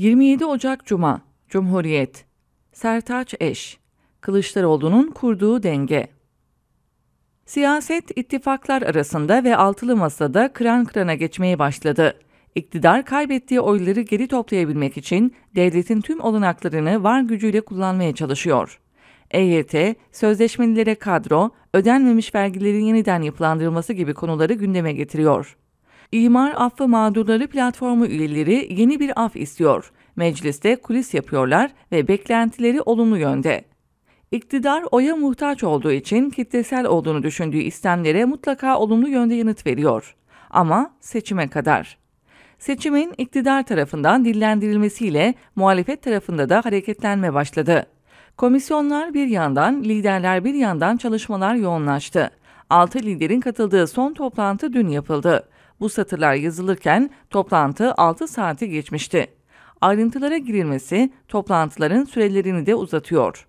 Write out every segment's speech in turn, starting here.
27 Ocak Cuma Cumhuriyet Sertaç Eş Kılıçdaroğlu'nun kurduğu denge Siyaset ittifaklar arasında ve altılı masada kıran kırana geçmeye başladı. İktidar kaybettiği oyları geri toplayabilmek için devletin tüm olanaklarını var gücüyle kullanmaya çalışıyor. EYT, sözleşmelilere kadro, ödenmemiş vergilerin yeniden yapılandırılması gibi konuları gündeme getiriyor. İmar Affı Mağdurları Platformu üyeleri yeni bir af istiyor. Mecliste kulis yapıyorlar ve beklentileri olumlu yönde. İktidar oya muhtaç olduğu için kitlesel olduğunu düşündüğü istemlere mutlaka olumlu yönde yanıt veriyor. Ama seçime kadar. Seçimin iktidar tarafından dillendirilmesiyle muhalefet tarafında da hareketlenme başladı. Komisyonlar bir yandan, liderler bir yandan çalışmalar yoğunlaştı. Altı liderin katıldığı son toplantı dün yapıldı. Bu satırlar yazılırken toplantı 6 saati geçmişti. Ayrıntılara girilmesi toplantıların sürelerini de uzatıyor.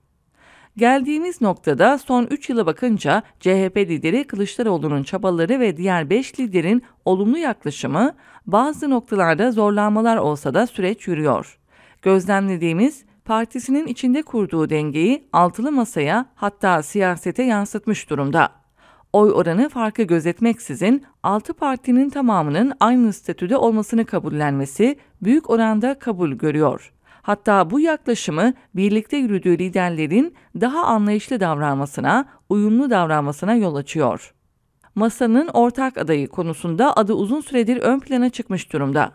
Geldiğimiz noktada son 3 yıla bakınca CHP lideri Kılıçdaroğlu'nun çabaları ve diğer 5 liderin olumlu yaklaşımı bazı noktalarda zorlanmalar olsa da süreç yürüyor. Gözlemlediğimiz partisinin içinde kurduğu dengeyi altılı masaya hatta siyasete yansıtmış durumda oy oranı farkı gözetmeksizin 6 partinin tamamının aynı statüde olmasını kabullenmesi büyük oranda kabul görüyor. Hatta bu yaklaşımı birlikte yürüdüğü liderlerin daha anlayışlı davranmasına, uyumlu davranmasına yol açıyor. Masanın ortak adayı konusunda adı uzun süredir ön plana çıkmış durumda.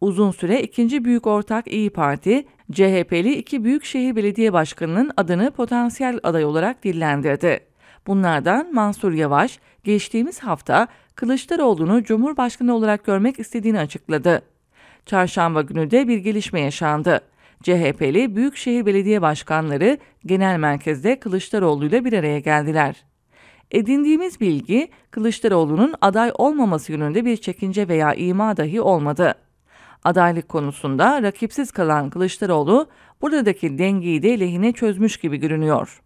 Uzun süre ikinci büyük ortak İyi Parti, CHP'li iki büyükşehir belediye başkanının adını potansiyel aday olarak dillendirdi. Bunlardan Mansur Yavaş geçtiğimiz hafta Kılıçdaroğlu'nu Cumhurbaşkanı olarak görmek istediğini açıkladı. Çarşamba günü de bir gelişme yaşandı. CHP'li Büyükşehir Belediye Başkanları genel merkezde Kılıçdaroğlu ile bir araya geldiler. Edindiğimiz bilgi Kılıçdaroğlu'nun aday olmaması yönünde bir çekince veya ima dahi olmadı. Adaylık konusunda rakipsiz kalan Kılıçdaroğlu buradaki dengeyi de lehine çözmüş gibi görünüyor.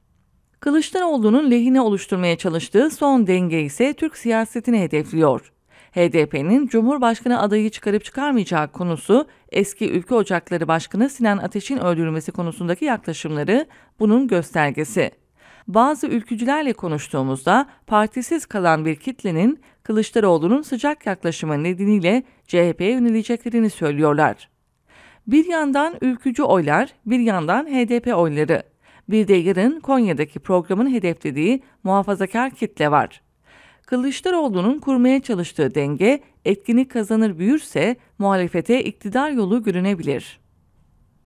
Kılıçdaroğlu'nun lehine oluşturmaya çalıştığı son denge ise Türk siyasetini hedefliyor. HDP'nin Cumhurbaşkanı adayı çıkarıp çıkarmayacağı konusu, eski Ülke Ocakları Başkanı Sinan Ateş'in öldürülmesi konusundaki yaklaşımları bunun göstergesi. Bazı ülkücülerle konuştuğumuzda partisiz kalan bir kitlenin Kılıçdaroğlu'nun sıcak yaklaşımı nedeniyle CHP'ye yöneleceklerini söylüyorlar. Bir yandan ülkücü oylar, bir yandan HDP oyları. Bir de yarın Konya'daki programın hedeflediği muhafazakar kitle var. Kılıçdaroğlu'nun kurmaya çalıştığı denge etkinlik kazanır büyürse muhalefete iktidar yolu görünebilir.